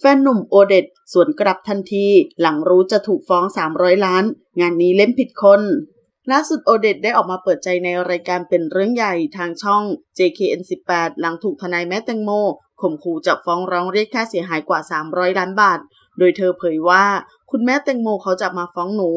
แฟนหนุ่มโอเดตสวนกลับทันที หลังรู้จะถูกฟ้อง 300 ล้าน งานนี้เล่นผิดคน ล่าสุดโอเดตได้ออกมาเปิดใจในรายการเป็นเรื่องใหญ่ทางช่อง JKN18 หลังถูกทนายแม่แตงโมข่มขู่จะฟ้องร้องเรียกค่าเสียหายกว่า 300 ล้านบาท โดยเธอเผยว่าคุณแม่แตงโมเขาจะมาฟ้องหนู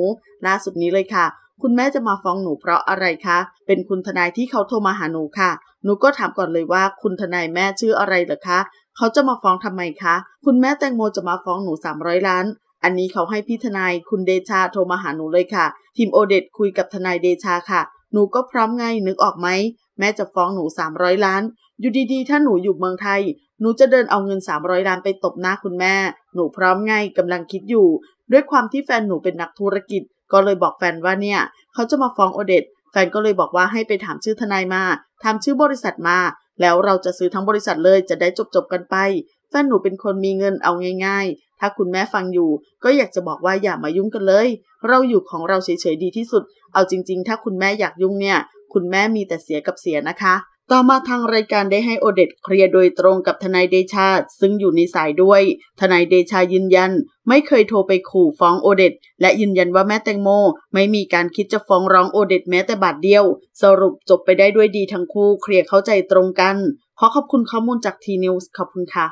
ล่าสุดนี้เลยค่ะคุณแม่จะมาฟ้องหนูเพราะอะไรคะ เป็นคุณทนายที่เขาโทรมาหาหนูค่ะ หนูก็ถามก่อนเลยว่า คุณทนายแม่ชื่ออะไรเหรอคะ เขาจะมาฟ้องทำไมคะ คุณแม่แตงโมจะมาฟ้องหนู 300ล้าน อันนี้เขาให้ พี่ทนาย คุณเดชาโทรมาหาหนูเลยค่ะ ทีมโอเดตคุยกับทนายเดชาค่ะ หนูก็พร้อมไง นึกออกไหม แม่จะฟ้องหนู300ล้าน อยู่ดีๆ ถ้าหนูอยู่เมืองไทย หนูจะเดินเอาเงิน 300 ล้านไปตบหน้าคุณแม่ หนูพร้อมไงกำลังคิดอยู่ ด้วยความที่แฟนหนูเป็นนักธุรกิจก็เลยบอกแฟนว่าเนี่ยเขาจะมาฟ้องโอเดตแฟนก็เลยบอกว่าให้ไปถามชื่อทนายมาถามชื่อบริษัทมา แล้วเราจะซื้อทั้งบริษัทเลยจะได้จบจบกันไป แฟนหนูเป็นคนมีเงินเอาง่าย ๆ ถ้าคุณแม่ฟังอยู่ก็อยากจะบอกว่าอย่ามายุ่งกันเลย เราอยู่ของเราเฉยๆดีที่สุด เอาจริงๆ ถ้าคุณแม่อยากยุ่งเนี่ย คุณแม่มีแต่เสียกับเสียนะคะต่อมาทางรายการได้ให้โอเดตเคลียร์โดยตรงกับทนายเดชาซึ่งอยู่ในสายด้วย ทนายเดชายืนยัน ไม่เคยโทรไปขู่ฟ้องโอเดตและยืนยันว่าแม่แตงโมไม่มีการคิดจะฟ้องร้องโอเดตแม้แต่บาทเดียว สรุปจบไปได้ด้วยดีทั้งคู่เคลียร์เข้าใจตรงกันขอขอบคุณข้อมูลจากทีนิวส์ขอบคุณค่ะ